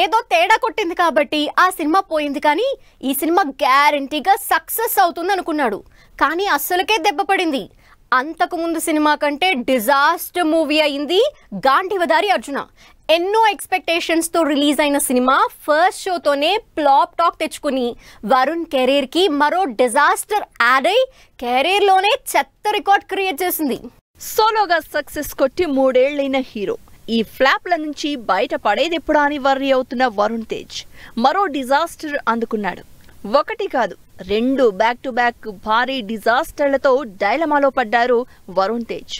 ఏదో తేడా కొట్టింది కాబట్టి ఆ సినిమా పోయింది కానీ ఈ సినిమా గ్యారంటీగా సక్సెస్ అవుతుంది అనుకున్నాడు కానీ అస్సలకే దెబ్బ పడింది అంతకుముందు సినిమా కంటే డిజాస్టర్ మూవీ అయింది గాంధీవదారి అర్జున ఎన్నో ఎక్స్పెక్టేషన్స్తో రిలీజ్ అయిన సినిమా ఫస్ట్ షోతోనే ప్లాప్ టాక్ తెచ్చుకుని వరుణ్ కెరీర్కి మరో డిజాస్టర్ యాడ్ అయి కెరీర్లోనే చెత్త రికార్డ్ క్రియేట్ చేసింది సోలోగా సక్సెస్ కొట్టి మూడేళ్లైన హీరో ఈ ఫ్లాప్ల నుంచి బయటపడేది ఎప్పుడా అని వర్రీ అవుతున్న వరుణ్ తేజ్ మరో డిజాస్టర్ అందుకున్నాడు ఒకటి కాదు రెండు బ్యాక్ టు బ్యాక్ భారీ డిజాస్టర్లతో డైలమాలో పడ్డారు వరుణ్ తేజ్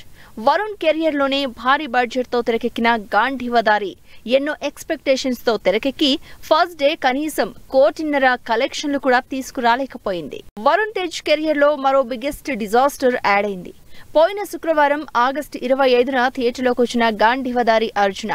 వరుణ్ కెరియర్లోనే భారీ బడ్జెట్తో తెరకెక్కిన గాంధీవదారి ఎన్నో ఎక్స్పెక్టేషన్స్తో తెరకెక్కి ఫస్ట్ డే కనీసం కోటిన్నర కలెక్షన్లు కూడా తీసుకురాలేకపోయింది వరుణ్ తేజ్ కెరియర్లో మరో బిగ్గెస్ట్ డిజాస్టర్ యాడ్ అయింది పోయిన శుక్రవారం ఆగస్టు ఇరవై ఐదున థియేటర్లోకి వచ్చిన గాంధీవదారి అర్జున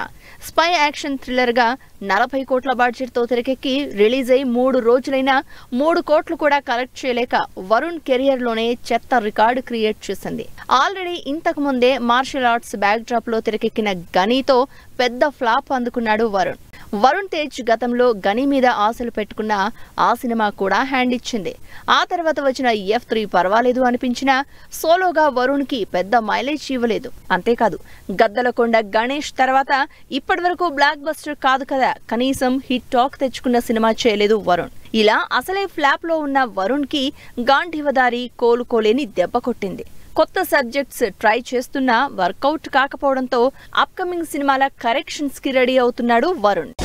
స్పై యాక్షన్ థ్రిల్లర్గా నలభై కోట్ల బడ్జెట్తో తెరకెక్కి రిలీజ్ అయి మూడు రోజులైనా మూడు కోట్లు కూడా కలెక్ట్ చేయలేక వరుణ్ కెరియర్లోనే చెత్త రికార్డు క్రియేట్ చేసింది ఆల్రెడీ ఇంతకు ముందే మార్షల్ ఆర్ట్స్ బ్యాక్డ్రాప్లో తెరకెక్కిన గనీతో పెద్ద ఫ్లాప్ అందుకున్నాడు వరుణ్ వరుణ్ తేజ్ గతంలో గని మీద ఆశలు పెట్టుకున్న ఆ సినిమా కూడా హ్యాండ్ ఇచ్చింది ఆ తర్వాత వచ్చిన ఎఫ్ త్రీ పర్వాలేదు అనిపించినా సోలోగా వరుణ్కి పెద్ద మైలేజ్ ఇవ్వలేదు అంతేకాదు గద్దలకొండ గణేష్ తర్వాత ఇప్పటివరకు బ్లాక్ బస్టర్ కాదు కదా కనీసం హిట్ టాక్ తెచ్చుకున్న సినిమా చేయలేదు వరుణ్ ఇలా అసలే ఫ్లాప్లో ఉన్న వరుణ్కి గాంధీవదారి కోలుకోలేని దెబ్బ కొట్టింది కొత్త సబ్జెక్ట్స్ ట్రై చేస్తున్నా వర్కౌట్ కాకపోవడంతో అప్కమింగ్ సినిమాల కరెక్షన్స్ కి రెడీ అవుతున్నాడు వరుణ్